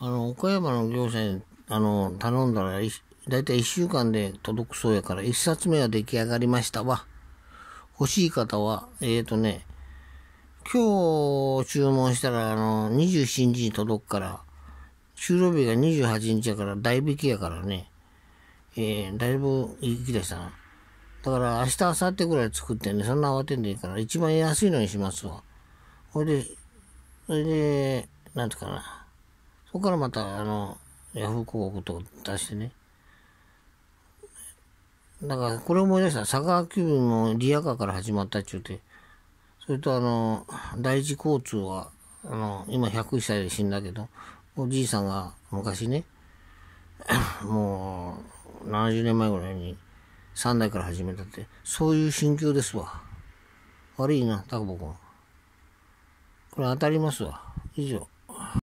あの、岡山の業者に、あの、頼んだら、だいたい1週間で届くそうやから、1冊目は出来上がりましたわ。欲しい方は、えーとね、今日注文したら、あの、27日に届くから、収録日が28日やから、大引きやからね、えー、だいぶ行きでしたな。だから、明日、明後日ぐらい作ってね、そんな慌てんでいいから、一番安いのにしますわ。これで、それで、なんつうかな。そこからまた、あの、ヤフー広告と出してね。だから、これ思い出した。佐川急便もリアカーから始まったっちゅうて。それと、あの、第一交通は、あの、今101歳で死んだけど、おじいさんが昔ね、もう、70年前ぐらいに、3代から始めたって、そういう心境ですわ。悪いな、タコボ君。これ当たりますわ。以上。